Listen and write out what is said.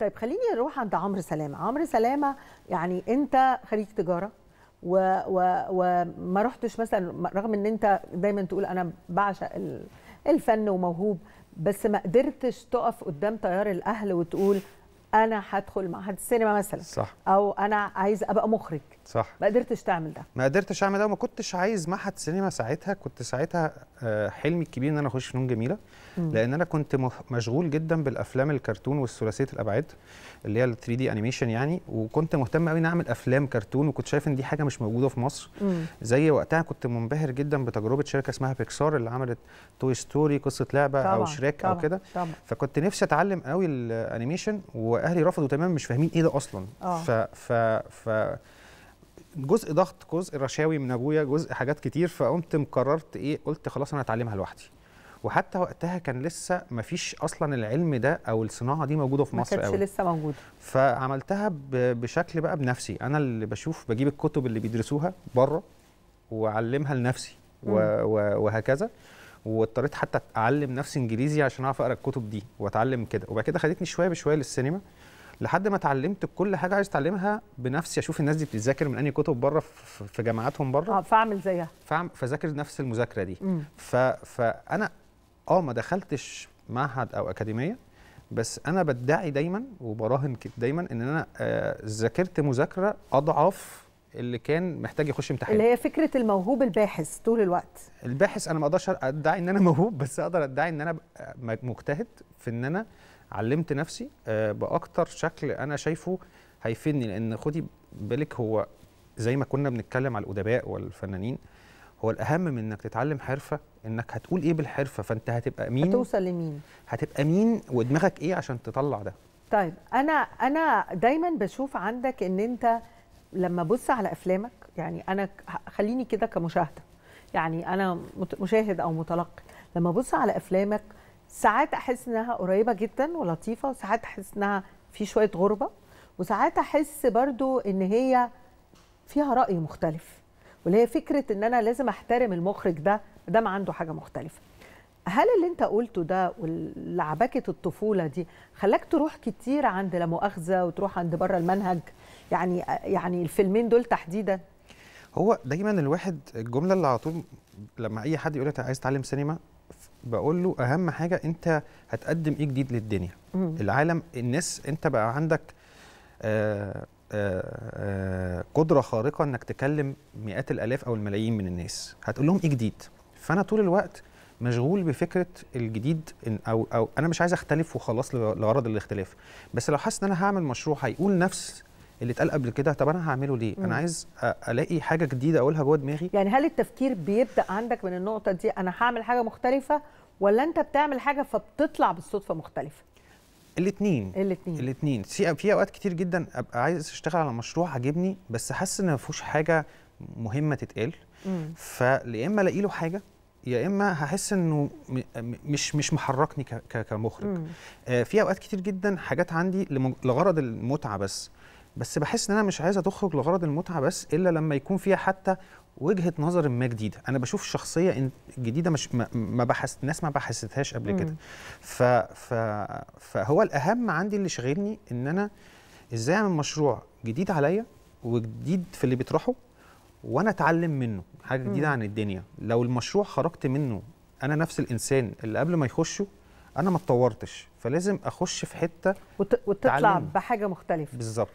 طيب خليني نروح عند عمرو سلامه عمرو سلامه يعني انت خريج تجاره وما رحتش مثلا رغم ان انت دايما تقول انا بعشق الفن وموهوب بس ما قدرتش تقف قدام تيار الاهل وتقول انا هدخل معهد السينما مثلا صح. او انا عايز ابقى مخرج صح ما قدرتش تعمل ده ما قدرتش اعمل ده وما كنتش عايز معهد سينما ساعتها كنت ساعتها آه، حلمي الكبير ان انا اخش فنون جميله مم. لان انا كنت مشغول جدا بالافلام الكرتون والثلاثيه الابعاد اللي هي ال 3 دي انيميشن يعني وكنت مهتم قوي ان اعمل افلام كرتون وكنت شايف ان دي حاجه مش موجوده في مصر مم. زي وقتها كنت منبهر جدا بتجربه شركه اسمها بيكسار اللي عملت توي ستوري قصه لعبه طبعًا. او شريك او كده فكنت نفسي اتعلم قوي الانيميشن واهلي رفضوا تماما مش فاهمين ايه ده اصلا آه. ف ف ف جزء ضغط جزء رشاوي من ابويا جزء حاجات كتير فقمت مقررت ايه قلت خلاص انا هتعلمها لوحدي وحتى وقتها كان لسه ما فيش اصلا العلم ده او الصناعه دي موجوده في مصر قوي ما كانتش لسه موجوده فعملتها بشكل بقى بنفسي انا اللي بشوف بجيب الكتب اللي بيدرسوها بره واعلمها لنفسي وهكذا واضطريت حتى اعلم نفسي انجليزي عشان اعرف اقرا الكتب دي واتعلم كده وبعد كده خدتني شويه بشويه للسينما لحد ما اتعلمت كل حاجه عايز اتعلمها بنفسي اشوف الناس دي بتذاكر من انهي كتب بره في جامعاتهم بره اه فاعمل زيها فعم فذاكر نفس المذاكره دي ف... فانا اه ما دخلتش معهد او اكاديميه بس انا بدعي دايما وبراهن دايما ان انا آه، ذاكرت مذاكره اضعاف اللي كان محتاج يخش امتحان اللي هي فكره الموهوب الباحث طول الوقت الباحث انا ما اقدرش ادعي ان انا موهوب بس اقدر ادعي ان انا مجتهد في ان انا علمت نفسي آه، باكتر شكل انا شايفه هيفيدني لان خدي بالك هو زي ما كنا بنتكلم على الادباء والفنانين هو الاهم من انك تتعلم حرفه انك هتقول ايه بالحرفه فانت هتبقى مين هتوصل لمين هتبقى مين ودماغك ايه عشان تطلع ده طيب انا انا دايما بشوف عندك ان انت لما ابص على افلامك يعني انا خليني كده كمشاهده يعني انا مشاهد او متلقي لما ابص على افلامك ساعات احس انها قريبه جدا ولطيفه وساعات احس انها في شويه غربه وساعات احس برضو ان هي فيها راي مختلف واللي هي فكره ان انا لازم احترم المخرج ده دام عنده حاجه مختلفه هل اللي انت قلته ده والعباكه الطفوله دي خلاك تروح كتير عند لا مؤاخذه وتروح عند بره المنهج يعني يعني الفيلمين دول تحديدا هو دايما الواحد الجمله اللي على طول لما اي حد يقول لك عايز اتعلم سينما بقول له اهم حاجه انت هتقدم ايه جديد للدنيا مم. العالم الناس انت بقى عندك آآ آه، آآ آه، آه، قدره خارقه انك تكلم مئات الالاف او الملايين من الناس هتقول لهم ايه جديد فانا طول الوقت مشغول بفكره الجديد او او انا مش عايز اختلف وخلاص لغرض الاختلاف بس لو حاسس ان انا هعمل مشروع هيقول نفس اللي اتقال قبل كده طب انا هعمله ليه؟ مم. انا عايز الاقي حاجه جديده اقولها جوه دماغي يعني هل التفكير بيبدا عندك من النقطه دي انا هعمل حاجه مختلفه ولا انت بتعمل حاجه فبتطلع بالصدفه مختلفه؟ الاثنين الاثنين الاثنين في اوقات كتير جدا ابقى عايز اشتغل على مشروع عاجبني بس حاسس ان ما فيهوش حاجه مهمه تتقال فيا اما الاقي له حاجه يا اما هحس انه مش مش محركني كمخرج آه في اوقات كتير جدا حاجات عندي لغرض المتعه بس بس بحس ان انا مش عايزه تخرج لغرض المتعه بس الا لما يكون فيها حتى وجهه نظر ما جديده انا بشوف الشخصيه الجديده مش ما بحث الناس ما بحثتهاش قبل كده ف... ف... فهو الاهم عندي اللي شاغلني ان انا ازاي اعمل مشروع جديد عليا وجديد في اللي بيطرحه وانا اتعلم منه حاجه جديده عن الدنيا لو المشروع خرجت منه انا نفس الانسان اللي قبل ما يخشه انا ما اتطورتش فلازم اخش في حته وت... وتطلع تعلم. بحاجه مختلفه بالظبط